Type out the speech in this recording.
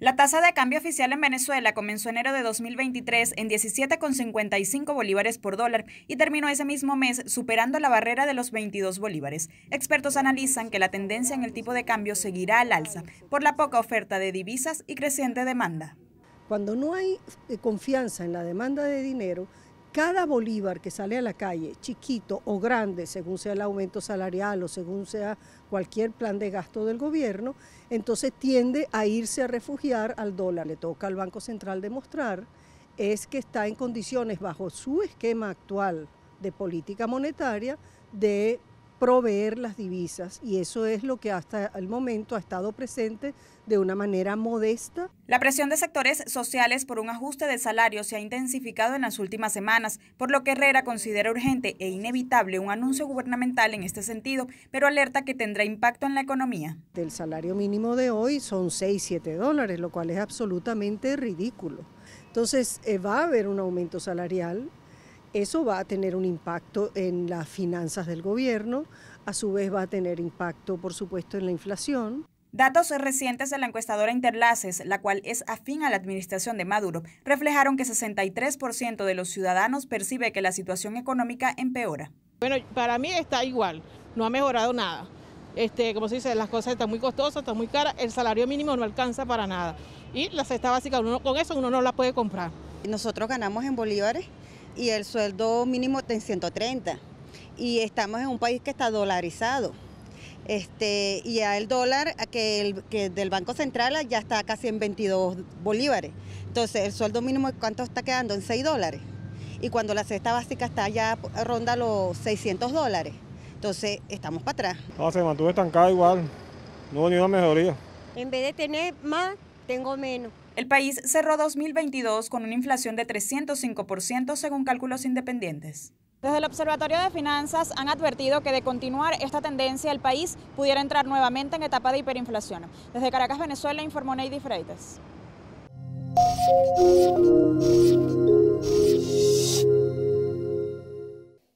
La tasa de cambio oficial en Venezuela comenzó enero de 2023 en 17,55 bolívares por dólar y terminó ese mismo mes superando la barrera de los 22 bolívares. Expertos analizan que la tendencia en el tipo de cambio seguirá al alza por la poca oferta de divisas y creciente demanda. Cuando no hay eh, confianza en la demanda de dinero, cada bolívar que sale a la calle, chiquito o grande, según sea el aumento salarial o según sea cualquier plan de gasto del gobierno, entonces tiende a irse a refugiar al dólar. Le toca al Banco Central demostrar es que está en condiciones bajo su esquema actual de política monetaria de proveer las divisas y eso es lo que hasta el momento ha estado presente de una manera modesta. La presión de sectores sociales por un ajuste de salario se ha intensificado en las últimas semanas, por lo que Herrera considera urgente e inevitable un anuncio gubernamental en este sentido, pero alerta que tendrá impacto en la economía. El salario mínimo de hoy son 6, 7 dólares, lo cual es absolutamente ridículo. Entonces eh, va a haber un aumento salarial eso va a tener un impacto en las finanzas del gobierno, a su vez va a tener impacto, por supuesto, en la inflación. Datos recientes de la encuestadora Interlaces, la cual es afín a la administración de Maduro, reflejaron que 63% de los ciudadanos percibe que la situación económica empeora. Bueno, para mí está igual, no ha mejorado nada. Este, como se dice, las cosas están muy costosas, están muy caras, el salario mínimo no alcanza para nada. Y la cesta básica, uno, con eso uno no la puede comprar. Nosotros ganamos en bolívares y el sueldo mínimo está en 130. Y estamos en un país que está dolarizado. Este, y ya el dólar que, el, que del Banco Central ya está casi en 22 bolívares. Entonces, el sueldo mínimo, ¿cuánto está quedando? En 6 dólares. Y cuando la cesta básica está ya ronda los 600 dólares. Entonces, estamos para atrás. Ah, se mantuvo estancada igual. No hubo ni una mejoría. En vez de tener más, tengo menos. El país cerró 2022 con una inflación de 305% según cálculos independientes. Desde el Observatorio de Finanzas han advertido que de continuar esta tendencia el país pudiera entrar nuevamente en etapa de hiperinflación. Desde Caracas, Venezuela, informó Neidy Freitas.